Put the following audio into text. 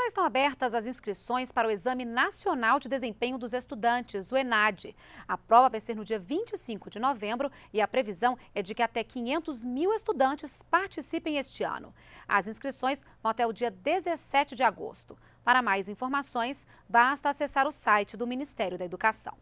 Já estão abertas as inscrições para o Exame Nacional de Desempenho dos Estudantes, o ENAD. A prova vai ser no dia 25 de novembro e a previsão é de que até 500 mil estudantes participem este ano. As inscrições vão até o dia 17 de agosto. Para mais informações, basta acessar o site do Ministério da Educação.